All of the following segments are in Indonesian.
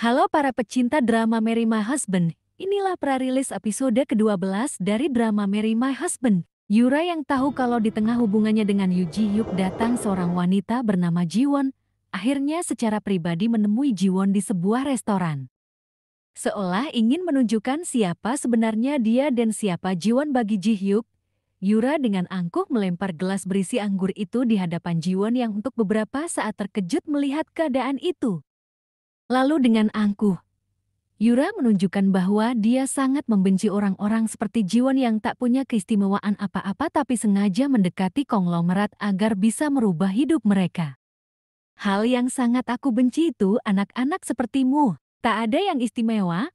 Halo para pecinta drama Mary My Husband, inilah prarilis episode ke-12 dari drama Mary My Husband. Yura yang tahu kalau di tengah hubungannya dengan Yuji Yuk datang seorang wanita bernama Jiwon, akhirnya secara pribadi menemui Jiwon di sebuah restoran. Seolah ingin menunjukkan siapa sebenarnya dia dan siapa Jiwon bagi Ji Hyuk, Yura dengan angkuh melempar gelas berisi anggur itu di hadapan Jiwon yang untuk beberapa saat terkejut melihat keadaan itu. Lalu dengan angkuh, Yura menunjukkan bahwa dia sangat membenci orang-orang seperti Jiwon yang tak punya keistimewaan apa-apa tapi sengaja mendekati konglomerat agar bisa merubah hidup mereka. Hal yang sangat aku benci itu anak-anak sepertimu. Tak ada yang istimewa,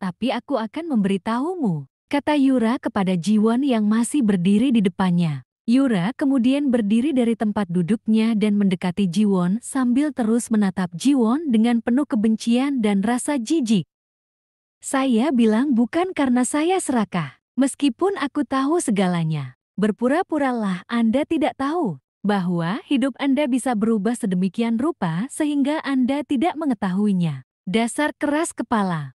tapi aku akan memberitahumu, kata Yura kepada Jiwon yang masih berdiri di depannya. Yura kemudian berdiri dari tempat duduknya dan mendekati Jiwon sambil terus menatap Jiwon dengan penuh kebencian dan rasa jijik. Saya bilang bukan karena saya serakah, meskipun aku tahu segalanya. Berpura-puralah Anda tidak tahu bahwa hidup Anda bisa berubah sedemikian rupa sehingga Anda tidak mengetahuinya. Dasar keras kepala.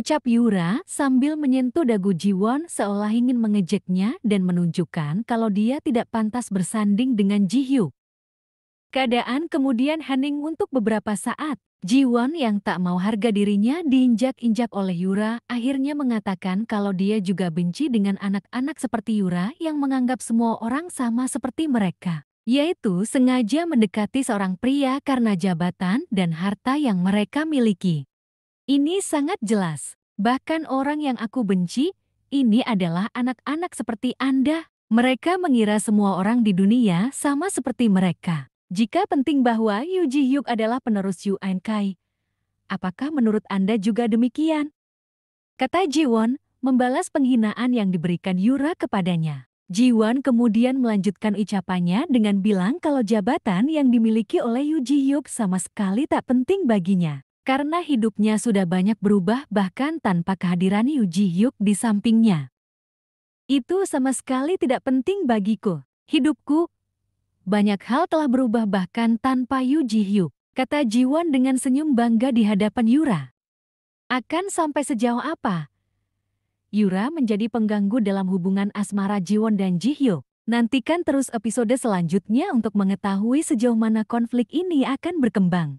Ucap Yura sambil menyentuh dagu Jiwon seolah ingin mengejeknya dan menunjukkan kalau dia tidak pantas bersanding dengan Ji Hyuk. Keadaan kemudian hening untuk beberapa saat. Jiwon yang tak mau harga dirinya diinjak-injak oleh Yura akhirnya mengatakan kalau dia juga benci dengan anak-anak seperti Yura yang menganggap semua orang sama seperti mereka. Yaitu sengaja mendekati seorang pria karena jabatan dan harta yang mereka miliki. Ini sangat jelas. Bahkan orang yang aku benci, ini adalah anak-anak seperti Anda. Mereka mengira semua orang di dunia sama seperti mereka. Jika penting bahwa Yu Ji Hyuk adalah penerus Yu Ein Kai, apakah menurut Anda juga demikian? Kata Ji Won, membalas penghinaan yang diberikan Yura kepadanya. Ji Won kemudian melanjutkan ucapannya dengan bilang kalau jabatan yang dimiliki oleh Yu Ji Hyuk sama sekali tak penting baginya. Karena hidupnya sudah banyak berubah bahkan tanpa kehadiran Yu Ji Hyuk di sampingnya. Itu sama sekali tidak penting bagiku. Hidupku, banyak hal telah berubah bahkan tanpa Yu Ji Hyuk, kata Jiwon dengan senyum bangga di hadapan Yura. Akan sampai sejauh apa? Yura menjadi pengganggu dalam hubungan asmara Jiwon dan Ji Hyuk. Nantikan terus episode selanjutnya untuk mengetahui sejauh mana konflik ini akan berkembang.